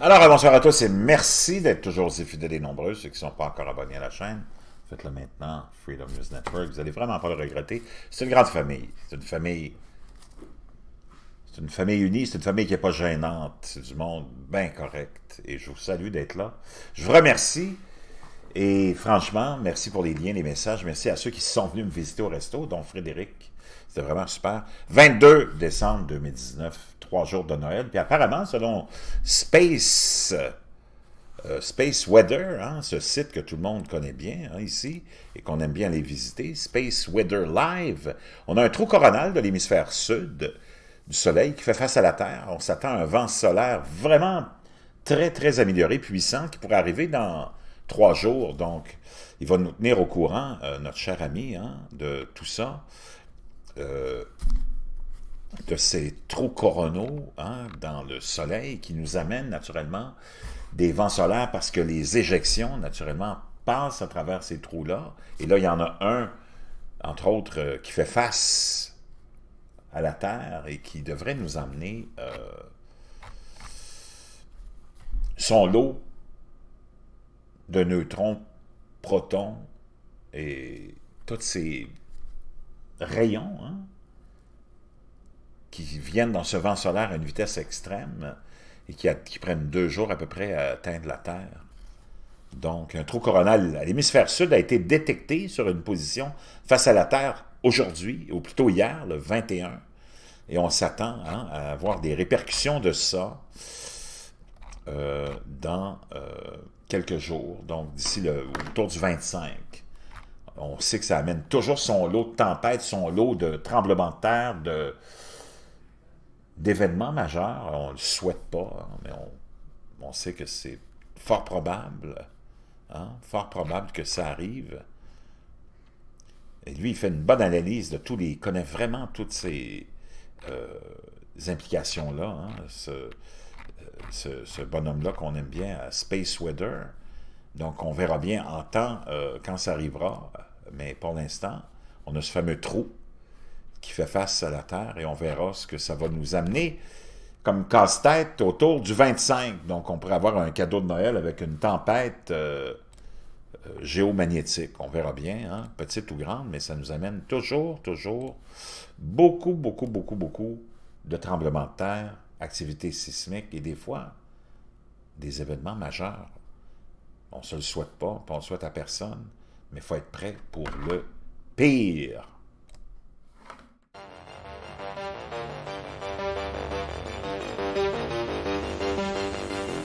Alors, bonsoir à tous et merci d'être toujours aussi fidèles et nombreux. Ceux qui ne sont pas encore abonnés à la chaîne, faites-le maintenant. Freedom News Network, vous n'allez vraiment pas le regretter. C'est une grande famille. C'est une famille. C'est une famille unie, c'est une famille qui n'est pas gênante. C'est du monde bien correct. Et je vous salue d'être là. Je vous remercie. Et franchement, merci pour les liens, les messages. Merci à ceux qui sont venus me visiter au resto, dont Frédéric. C'était vraiment super. 22 décembre 2019, trois jours de Noël. Puis apparemment, selon Space, euh, Weather, hein, ce site que tout le monde connaît bien hein, ici et qu'on aime bien aller visiter, Space Weather Live, on a un trou coronal de l'hémisphère sud du Soleil qui fait face à la Terre. On s'attend à un vent solaire vraiment très, très amélioré, puissant, qui pourrait arriver dans trois jours, donc il va nous tenir au courant, euh, notre cher ami, hein, de tout ça, euh, de ces trous coronaux hein, dans le soleil qui nous amènent naturellement des vents solaires parce que les éjections, naturellement, passent à travers ces trous-là. Et là, il y en a un, entre autres, euh, qui fait face à la Terre et qui devrait nous amener son lot de neutrons, protons et tous ces rayons hein, qui viennent dans ce vent solaire à une vitesse extrême et qui, prennent deux jours à peu près à atteindre la Terre. Donc, un trou coronal à l'hémisphère sud a été détecté sur une position face à la Terre aujourd'hui, ou plutôt hier, le 21. Et on s'attend hein, à avoir des répercussions de ça euh, dans euh, quelques jours, donc d'ici le autour du 25. On sait que ça amène toujours son lot de tempêtes, son lot de tremblements de terre, de d'événements majeurs. On ne le souhaite pas, hein, mais on, sait que c'est fort probable, hein, fort probable que ça arrive. Et lui, il fait une bonne analyse de tous les... Il connaît vraiment toutes ces euh, implications-là. Hein, ce, ce, bonhomme-là qu'on aime bien, euh, Space Weather. Donc, on verra bien en temps euh, quand ça arrivera, mais pour l'instant, on a ce fameux trou qui fait face à la Terre et on verra ce que ça va nous amener comme casse-tête autour du 25. Donc, on pourrait avoir un cadeau de Noël avec une tempête euh, géomagnétique. On verra bien, hein, petite ou grande, mais ça nous amène toujours, toujours beaucoup, beaucoup, beaucoup, beaucoup de tremblements de terre activité sismique et des fois des événements majeurs. On ne se le souhaite pas, on ne le souhaite à personne, mais il faut être prêt pour le pire.